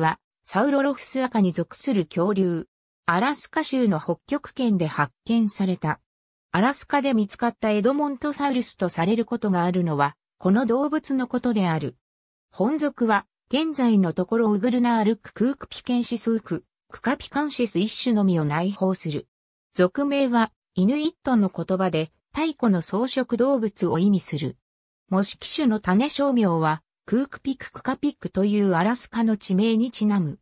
は、サウロロフス赤に属する恐竜。アラスカ州の北極圏で発見された。アラスカで見つかったエドモントサウルスとされることがあるのは、この動物のことである。本属は、現在のところウグルナールククークピケンシスウク、クカピカンシス一種のみを内包する。属名は、イヌイットの言葉で、太古の草食動物を意味する。模式種の種商名は、クークピククカピックというアラスカの地名にちなむ。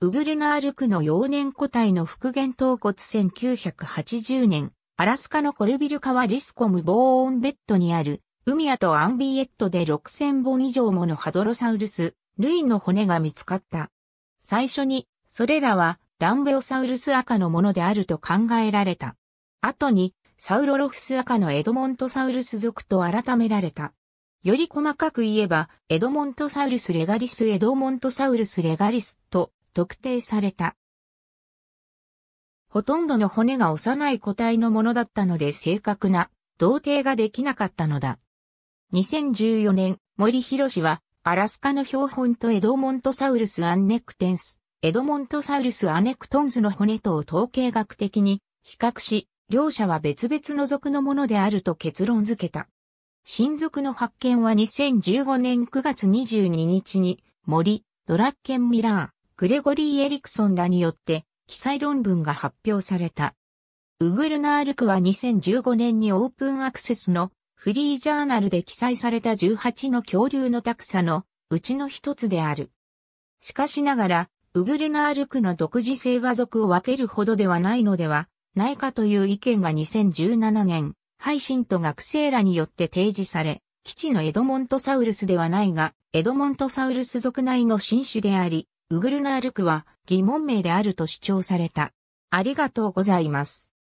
ウグルナール区の幼年個体の復元頭骨1980年、アラスカのコルビル川リスコムボーオンベッドにある、海アとアンビエットで6000本以上ものハドロサウルス、類の骨が見つかった。最初に、それらはランベオサウルス赤のものであると考えられた。後に、サウロロフス赤のエドモントサウルス属と改められた。より細かく言えば、エドモントサウルスレガリスエドモントサウルスレガリスと特定された。ほとんどの骨が幼い個体のものだったので正確な同定ができなかったのだ。2014年、森博氏は、アラスカの標本とエドモントサウルスアンネクテンス、エドモントサウルスアネクトンズの骨とを統計学的に比較し、両者は別々の属のものであると結論付けた。親族の発見は2015年9月22日に森、ドラッケン・ミラー、グレゴリー・エリクソンらによって記載論文が発表された。ウグルナールクは2015年にオープンアクセスのフリージャーナルで記載された18の恐竜のタクサのうちの一つである。しかしながら、ウグルナールクの独自性は族を分けるほどではないのではないかという意見が2017年配信と学生らによって提示され、基地のエドモントサウルスではないが、エドモントサウルス族内の新種であり、ウグルナールクは疑問名であると主張された。ありがとうございます。